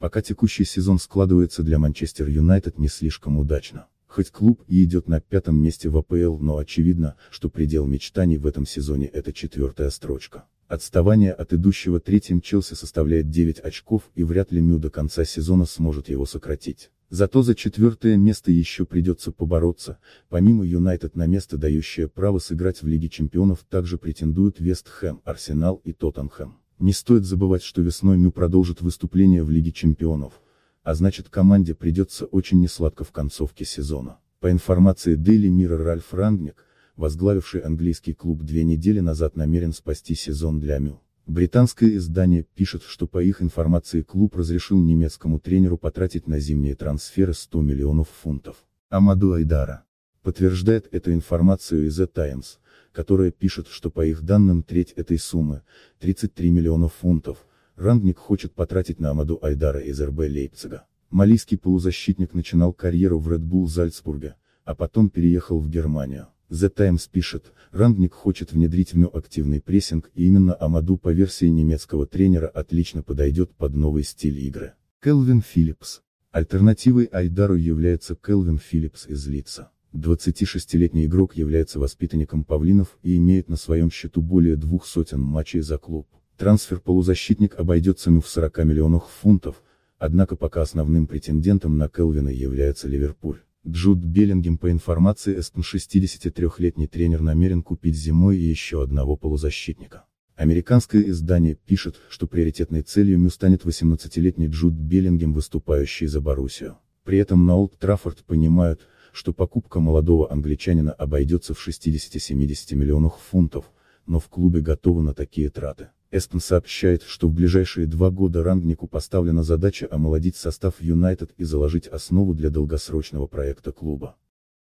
Пока текущий сезон складывается для Манчестер Юнайтед не слишком удачно. Хоть клуб и идет на пятом месте в АПЛ, но очевидно, что предел мечтаний в этом сезоне это четвертая строчка. Отставание от идущего третьим Челси составляет 9 очков и вряд ли Мю до конца сезона сможет его сократить. Зато за четвертое место еще придется побороться, помимо Юнайтед на место дающее право сыграть в Лиге Чемпионов также претендуют Вест Хэм, Арсенал и Тоттенхэм. Не стоит забывать, что весной Мю продолжит выступление в Лиге Чемпионов, а значит команде придется очень несладко в концовке сезона. По информации Daily Mirror Ральф Рангник, возглавивший английский клуб две недели назад намерен спасти сезон для Мю. Британское издание пишет, что по их информации клуб разрешил немецкому тренеру потратить на зимние трансферы 100 миллионов фунтов. Амаду Айдара Подтверждает эту информацию и The Times, которая пишет, что по их данным треть этой суммы, 33 миллионов фунтов, Рангник хочет потратить на Амаду Айдара из РБ Лейпцига. Малийский полузащитник начинал карьеру в Red Bull Зальцбурга, а потом переехал в Германию. The Times пишет, Рангник хочет внедрить в МЮ активный прессинг и именно Амаду по версии немецкого тренера отлично подойдет под новый стиль игры. Келвин Филлипс. Альтернативой Айдару является Келвин Филлипс из Лица. 26-летний игрок является воспитанником павлинов и имеет на своем счету более двух сотен матчей за клуб. Трансфер полузащитник обойдется ему в 40 миллионов фунтов, однако пока основным претендентом на Келвина является Ливерпуль. Джуд Беллингем по информации Эстон 63-летний тренер намерен купить зимой еще одного полузащитника. Американское издание пишет, что приоритетной целью Мю станет 18-летний Джуд Беллингем, выступающий за Боруссию. При этом на Олд Траффорд понимают, что покупка молодого англичанина обойдется в 60-70 миллионов фунтов, но в клубе готовы на такие траты. Эстон сообщает, что в ближайшие два года Рангнику поставлена задача омолодить состав Юнайтед и заложить основу для долгосрочного проекта клуба.